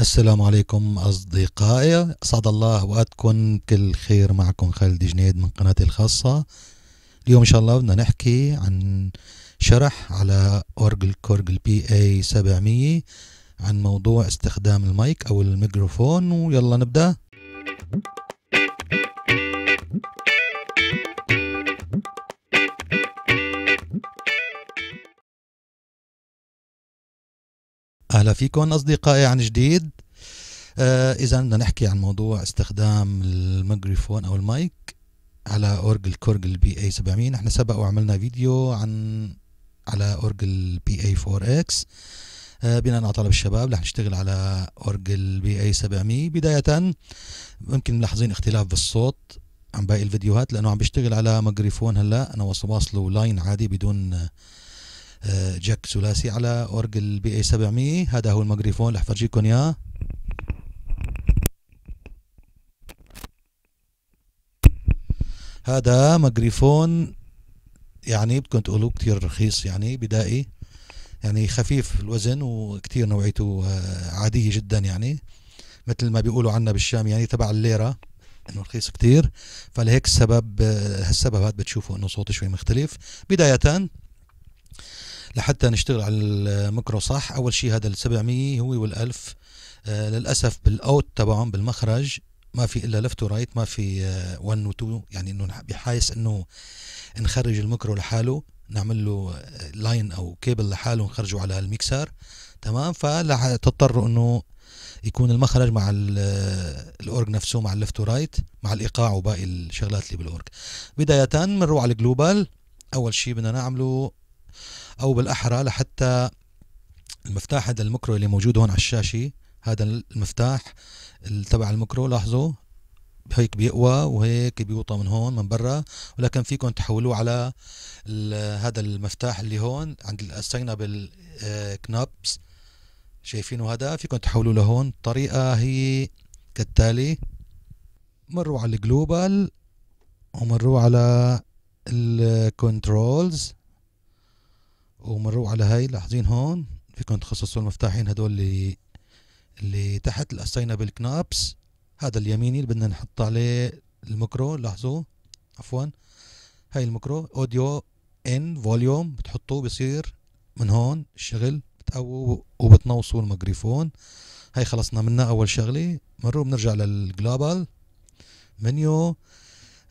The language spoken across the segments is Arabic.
السلام عليكم أصدقائي أسعد الله وقتكم كل خير معكم خالد جنيد من قناتي الخاصة اليوم إن شاء الله بدنا نحكي عن شرح على أورجل كورجل بي اي 700 عن موضوع استخدام المايك أو الميكروفون ويلا نبدأ اهلا فيكم اصدقائي عن جديد آه اذا بدنا نحكي عن موضوع استخدام الميكروفون او المايك على اورج الكورج البي اي 700 نحن سبق وعملنا فيديو عن على اورج البي اي 4 اكس آه، بناء على طلب الشباب رح نشتغل على اورج البي اي 700 بدايه ممكن ملاحظين اختلاف بالصوت عن باقي الفيديوهات لانه عم بشتغل على ميكروفون هلا انا واصله لاين عادي بدون آه آه، جاك ثلاثي على اورج البي اي 700 هذا هو الميكروفون رح فرجيكم اياه هذا ميكروفون يعني بدكم تقولوا كتير رخيص يعني بدائي يعني خفيف الوزن وكتير نوعيته آه، عادية جدا يعني مثل ما بيقولوا عنا بالشام يعني تبع الليرة انه رخيص كتير فلهيك السبب آه، هالسبب هاد بتشوفوا انه صوته شوي مختلف بداية لحتى نشتغل على الميكرو صح اول شيء هذا ال 700 هو وال1000 آه للاسف بالاوت تبعهم بالمخرج ما في الا ليفت ورايت ما في 1 آه، و 2 يعني انه بحيث انه نخرج الميكرو لحاله نعمل له لاين آه، او كيبل لحاله ونخرجه على الميكسر تمام فتضطروا انه يكون المخرج مع آه، الاورج نفسه مع الليفت ورايت مع الايقاع وباقي الشغلات اللي بالاورج بدايه بنروح على الجلوبال اول شيء بدنا نعمله او بالاحرى لحتى المفتاح هذا المكرو اللي موجود هون على الشاشه هذا المفتاح تبع المكرو لاحظوا هيك بيقوى وهيك بيوطى من هون من برا ولكن فيكم تحولوه على هذا المفتاح اللي هون عند الاستينابل كنابس آه، شايفينه هذا فيكم تحولوه لهون الطريقة هي كالتالي مروا على الجلوبال ومروا على الكنترولز ومروا على هاي لاحظين هون فيكم تخصصوا المفتاحين هدول اللي اللي تحت الاساينبل كنابس هذا اليميني اللي بدنا نحط عليه الميكرو لاحظوا عفوا هاي الميكرو اوديو ان فوليوم بتحطوه بصير من هون الشغل بتقووا وبتنوصوا الميكروفون هاي خلصنا منها اول شغله مروا بنرجع للجلوبال منيو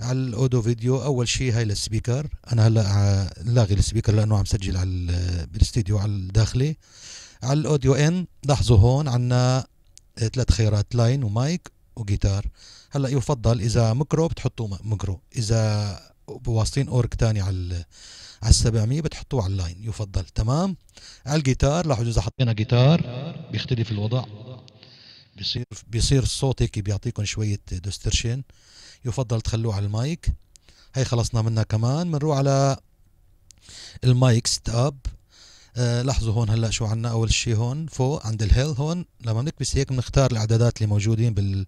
على الاودو فيديو اول شيء هاي السبيكر انا هلا لاغي السبيكر لانه عم سجل على بالاستديو على الداخلي على الاوديو ان لاحظوا هون عنا ثلاث خيارات لاين ومايك وجيتار هلا يفضل اذا ميكرو بتحطوا ميكرو اذا بواسطين اورك تاني على على 700 بتحطوه على اللاين يفضل تمام على الجيتار لاحظوا اذا حطينا جيتار بيختلف الوضع بصير بصير الصوت هيك بيعطيكم شويه دوسترشن يفضل تخلوه على المايك هي خلصنا منها كمان بنروح على المايك ست اب آه لاحظوا هون هلا شو عنا اول شيء هون فوق عند الهيل هون لما بنكبس هيك بنختار الاعدادات اللي موجودين بال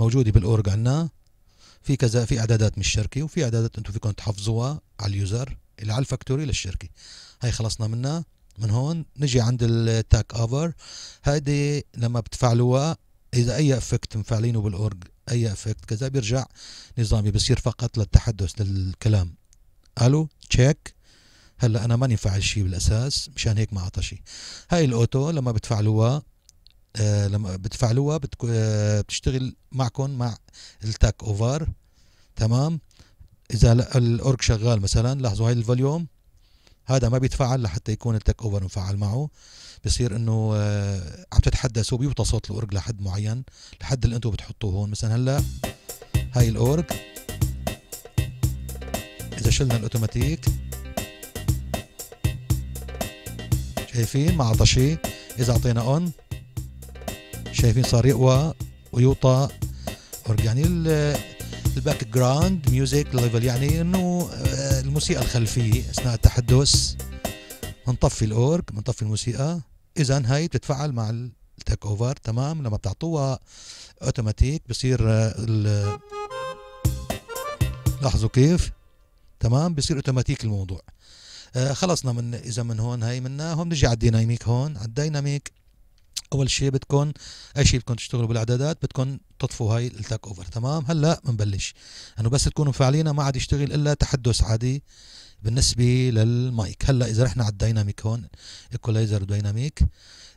موجوده بالاورج عنا في كذا في اعدادات من الشركه وفي اعدادات انتم فيكم تحفظوها على اليوزر اللي على الفاكتوري للشركه هي خلصنا منها من هون نجي عند التاك اوفر هيدي لما بتفعلوها اذا اي افكت مفعلينه بالاورج اي افكت كذا بيرجع نظامي بصير فقط للتحدث للكلام الو تشيك هلا انا ماني فاعل شيء بالاساس مشان هيك ما عطى شيء هاي الاوتو لما بتفعلوها آه لما بتفعلوها بتكو آه بتشتغل معكم مع التاك اوفر تمام اذا الاورج شغال مثلا لاحظوا هاي الفوليوم هذا ما بيتفعل لحتى يكون التك اوفر مفعل معه بصير انه آه، عم تتحدثوا بيوطى صوت الاورج لحد معين لحد اللي انتم بتحطوه هون مثلا هلا هاي الاورج اذا شلنا الاوتوماتيك شايفين ما عطى شيء اذا اعطينا اون شايفين صار يقوى ويوطى اورج يعني الباك جراوند ميوزك ليفل يعني انه آه، الموسيقى الخلفيه اثناء التحدث بنطفي الاورج بنطفي الموسيقى اذا هاي بتتفعل مع التيك اوفر تمام لما بتعطوها اوتوماتيك بصير آه، لاحظوا كيف تمام بصير اوتوماتيك الموضوع آه، خلصنا من اذا من هون هاي منا هون بنجي على الديناميك هون على الديناميك اول شيء بدكم اي شيء بدكم تشتغلوا بالاعدادات بدكم تطفوا هاي التاك اوفر تمام هلا بنبلش انه بس تكونوا مفعلينها ما عاد يشتغل الا تحدث عادي بالنسبه للمايك هلا اذا رحنا على الديناميك هون ايكولايزر ودايناميك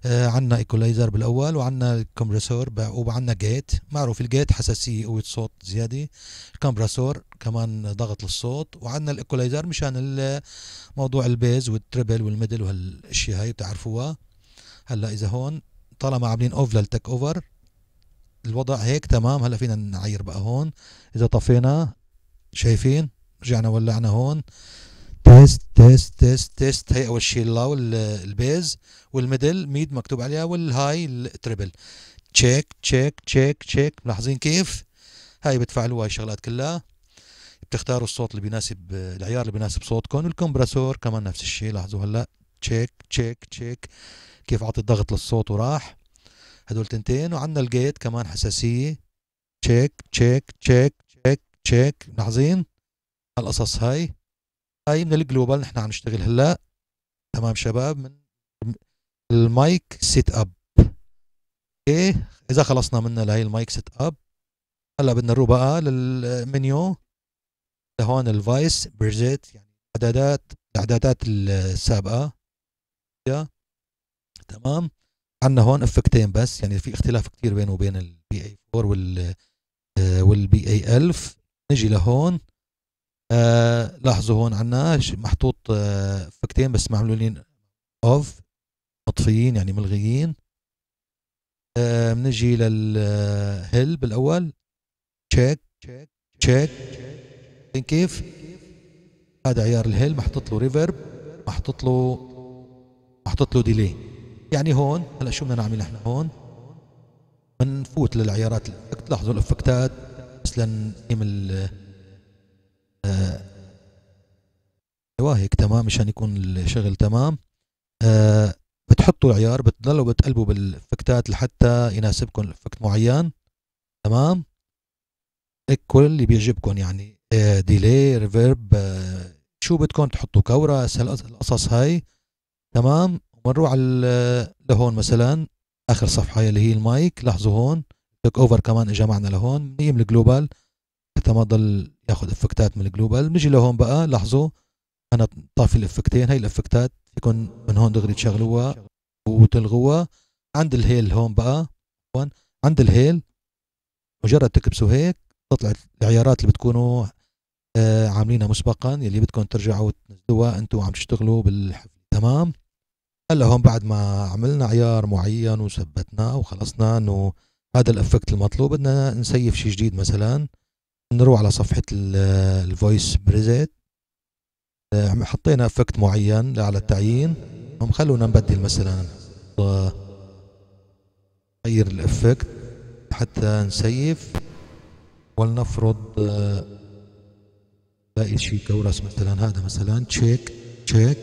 آه عندنا ايكولايزر بالاول وعندنا الكمبرسور وعندنا جيت معروف الجيت حساسيه قوه صوت زياده الكمبرسور كمان ضغط للصوت وعندنا الايكولايزر مشان موضوع البيز والتربل والميدل وهالاشياء هاي بتعرفوها هلا اذا هون طالما عاملين اوف للتك اوفر الوضع هيك تمام هلا فينا نعير بقى هون اذا طفينا شايفين رجعنا ولعنا هون تيست تيست تيست تيست هي اول شيء اللو البيز والميدل ميد مكتوب عليها والهاي التريبل تشيك تشيك تشيك تشيك ملاحظين كيف هاي بتفعلوها هاي الشغلات كلها بتختاروا الصوت اللي بيناسب العيار اللي بيناسب صوتكم والكمبرسور كمان نفس الشيء لاحظوا هلا تشيك تشيك تشيك كيف اعطي الضغط للصوت وراح هدول تنتين وعندنا الجيت كمان حساسيه تشيك تشيك تشيك تشيك تشيك ملاحظين القصص هاي هاي من الجلوبال نحن عم نشتغل هلا تمام شباب من المايك سيت اب اوكي اذا خلصنا منها لهي المايك سيت اب هلا بدنا نروح بقى للمنيو لهون الفايس بريزيت يعني اعدادات الاعدادات السابقه تمام عندنا هون افكتين بس يعني في اختلاف كثير بينه وبين البي اي 4 وال آه، والبي اي 1000 نجي لهون آه لاحظوا هون عندنا محطوط آه، افكتين بس معمولين اوف مطفيين يعني ملغيين آه، بنجي آه للهيل بالاول تشيك تشيك كيف هذا عيار الهيل محطوط له ريفرب محطوط له محطوط له ديلي يعني هون هلا شو بدنا نعمل احنا هون بنفوت للعيارات الافكت لاحظوا الافكتات مثلا نقيم آه، ايوه هيك تمام مشان يكون الشغل تمام آه بتحطوا العيار بتضلوا بتقلبوا بالافكتات لحتى يناسبكم الافكت معين تمام الكل اللي بيعجبكم يعني آه ديلي ريفرب آه شو بدكم تحطوا كورس هالقصص هاي تمام بنروح لهون مثلا اخر صفحه اللي هي المايك لاحظوا هون تك اوفر كمان اجى معنا لهون هي من الجلوبال حتى ما ضل ياخذ افكتات من الجلوبال بنجي لهون بقى لاحظوا انا طافي الافكتين هي الافكتات فيكم من هون دغري تشغلوها وتلغوها عند الهيل هون بقى عند الهيل مجرد تكبسوا هيك تطلع العيارات اللي بتكونوا آه، عاملينها مسبقا يلي بدكم ترجعوا تنزلوها انتم عم تشتغلوا بالحفل تمام هلا هون بعد ما عملنا عيار معين وثبتناه وخلصنا انه هذا الافكت المطلوب بدنا نسيف شيء جديد مثلا نروح على صفحه الفويس بريزيت آه، حطينا افكت معين على التعيين هم خلونا نبدل مثلا غير الافكت حتى نسيف ولنفرض آه، باقي شيء كورس مثلا هذا مثلا تشيك تشيك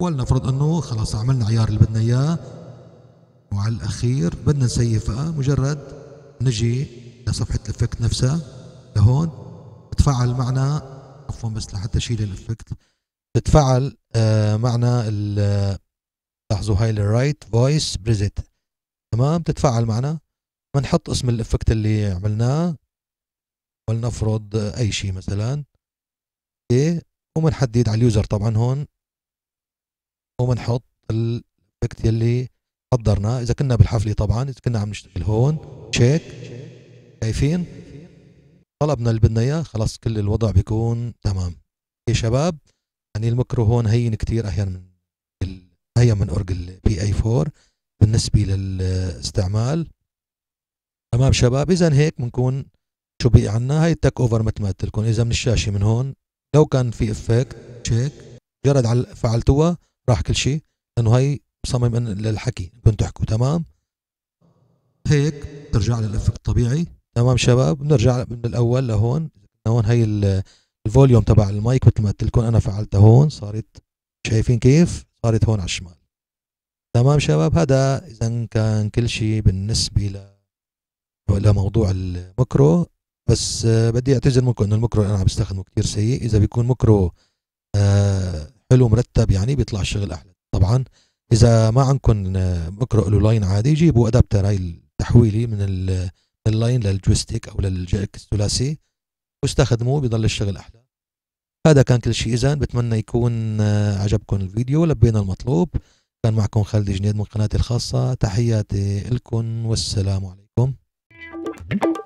ولنفرض أنه خلاص عملنا عيار اللي بدنا إياه وعلى الأخير بدنا نسيفها مجرد نجي لصفحة الإفكت نفسها لهون تفعل معنا عفوا بس لحتى أشيل الإفكت تتفعل آه معنا لاحظوا هاي الرايت فويس بريزيت تمام تتفعل معنا بنحط اسم الإفكت اللي عملناه ولنفرض أي شيء مثلا اوكي ومنحدد على اليوزر طبعا هون وبنحط الافكت يلي قدرناه اذا كنا بالحفله طبعا اذا كنا عم نشتغل هون تشيك شايفين طلبنا اللي بدنا اياه خلص كل الوضع بيكون تمام يا شباب يعني الميكرو هون هين كثير احيانا من ال... هي من اورج البي اي 4 بالنسبه للاستعمال تمام شباب اذا هيك بنكون شو بقي عنا هاي التك اوفر مثل ما قلت لكم اذا من الشاشه من هون لو كان في افكت تشيك مجرد فعلتوها راح كل شيء لانه هي مصمم للحكي انكم تحكوا تمام هيك ترجع للافكت الطبيعي تمام شباب بنرجع من الاول لهون هون هي الفوليوم تبع المايك مثل ما قلت لكم انا فعلتها هون صارت شايفين كيف صارت هون على الشمال تمام شباب هذا اذا كان كل شيء بالنسبه ل لموضوع المكرو بس آه، بدي اعتذر منكم انه المكرو انا عم بستخدمه كثير سيء اذا بيكون مكرو آه، حلو مرتب يعني بيطلع الشغل احلى طبعا اذا ما عندكم مكرو آه، له لاين عادي جيبوا ادابتر هاي التحويلي من اللاين للجويستيك او للجيك الثلاثي واستخدموه بيضل الشغل احلى هذا كان كل شيء اذا بتمنى يكون آه، عجبكم الفيديو لبينا المطلوب كان معكم خالد جنيد من قناتي الخاصة تحياتي لكم والسلام عليكم